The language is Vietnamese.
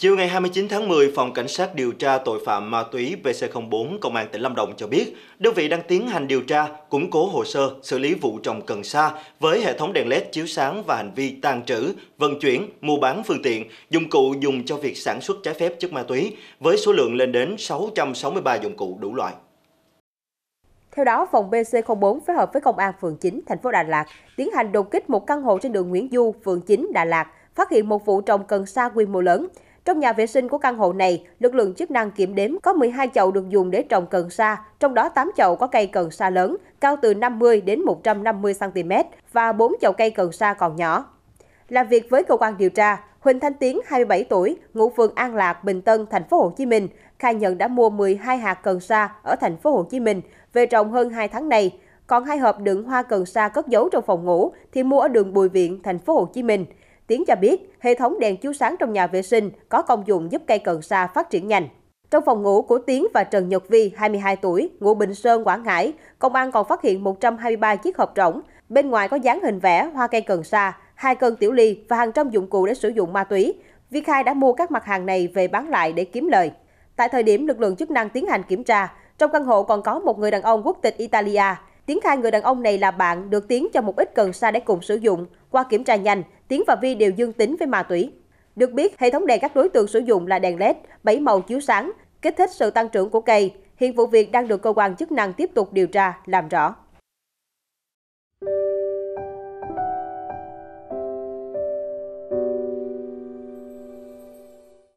Chiều ngày 29 tháng 10, Phòng Cảnh sát điều tra tội phạm ma túy VC04 Công an tỉnh Lâm Đồng cho biết, đơn vị đang tiến hành điều tra, củng cố hồ sơ, xử lý vụ trồng cần sa với hệ thống đèn LED chiếu sáng và hành vi tàn trữ, vận chuyển, mua bán phương tiện, dụng cụ dùng cho việc sản xuất trái phép chất ma túy với số lượng lên đến 663 dụng cụ đủ loại. Theo đó, phòng BC04 phối hợp với Công an phường 9, thành phố Đà Lạt tiến hành đột kích một căn hộ trên đường Nguyễn Du, phường 9, Đà Lạt, phát hiện một vụ trồng cần sa quy mô lớn. Trong nhà vệ sinh của căn hộ này, lực lượng chức năng kiểm đếm có 12 chậu được dùng để trồng cần sa, trong đó 8 chậu có cây cần sa lớn, cao từ 50 đến 150 cm và 4 chậu cây cần sa còn nhỏ. Làm việc với cơ quan điều tra, Huỳnh Thanh Tiến, 27 tuổi, ngụ phường An Lạc, Bình Tân, thành phố Hồ Chí Minh, khai nhận đã mua 12 hạt cần sa ở thành phố Hồ Chí Minh về trồng hơn 2 tháng nay. Còn hai hộp đựng hoa cần sa cất giấu trong phòng ngủ thì mua ở đường Bùi Viện, thành phố Hồ Chí Minh. Tiến cho biết, hệ thống đèn chiếu sáng trong nhà vệ sinh có công dụng giúp cây cần sa phát triển nhanh. Trong phòng ngủ của Tiến và Trần Nhật Vi, 22 tuổi, ngụ Bình Sơn, Quảng Ngãi, công an còn phát hiện 123 chiếc hộp rỗng. Bên ngoài có dán hình vẽ hoa cây cần sa, hai cân tiểu ly và hàng trăm dụng cụ để sử dụng ma túy. Vi khai đã mua các mặt hàng này về bán lại để kiếm lời. Tại thời điểm lực lượng chức năng tiến hành kiểm tra, trong căn hộ còn có một người đàn ông quốc tịch Italia, Tiến khai người đàn ông này là bạn được Tiến cho một ít cần sa để cùng sử dụng. Qua kiểm tra nhanh, Tiến và Vi đều dương tính với ma túy. Được biết, hệ thống đèn các đối tượng sử dụng là đèn LED, bảy màu chiếu sáng, kích thích sự tăng trưởng của cây. Hiện vụ việc đang được cơ quan chức năng tiếp tục điều tra, làm rõ.